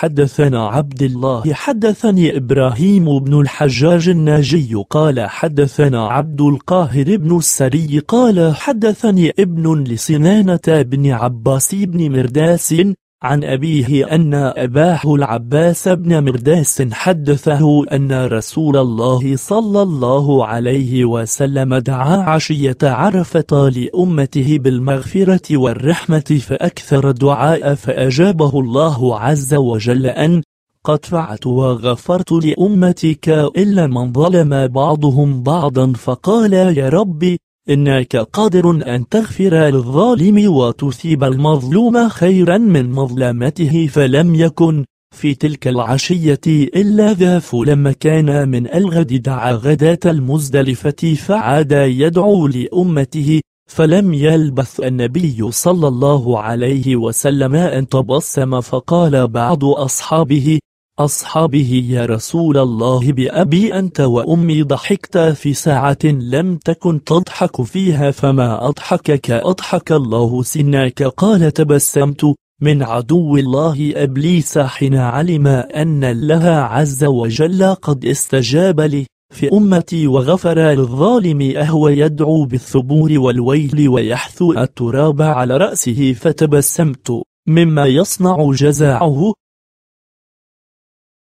حدثنا عبد الله حدثني إبراهيم بن الحجاج الناجي قال حدثنا عبد القاهر بن السري قال حدثني ابن لسنانة بن عباس بن مرداس عن أبيه أن أباه العباس بن مرداس حدثه أن رسول الله صلى الله عليه وسلم دعا عشية عرفة لأمته بالمغفرة والرحمة فأكثر الدعاء فأجابه الله عز وجل أن قد فعت وغفرت لأمتك إلا من ظلم بعضهم بعضا فقال يا ربي إنك قادر أن تغفر للظالم وتثيب المظلوم خيرا من مظلمته فلم يكن في تلك العشية إلا ذا فلما كان من الغد دعا غداة المزدلفة فعاد يدعو لأمته فلم يلبث النبي صلى الله عليه وسلم أن تبسم فقال بعض أصحابه أصحابه يا رسول الله بأبي أنت وأمي ضحكت في ساعة لم تكن تضحك فيها فما أضحكك أضحك الله سناك قال تبسمت من عدو الله أبليس حين علم أن الله عز وجل قد استجاب لي في أمتي وغفر للظالم أهو يدعو بالثبور والويل ويحثو التراب على رأسه فتبسمت مما يصنع جزاعه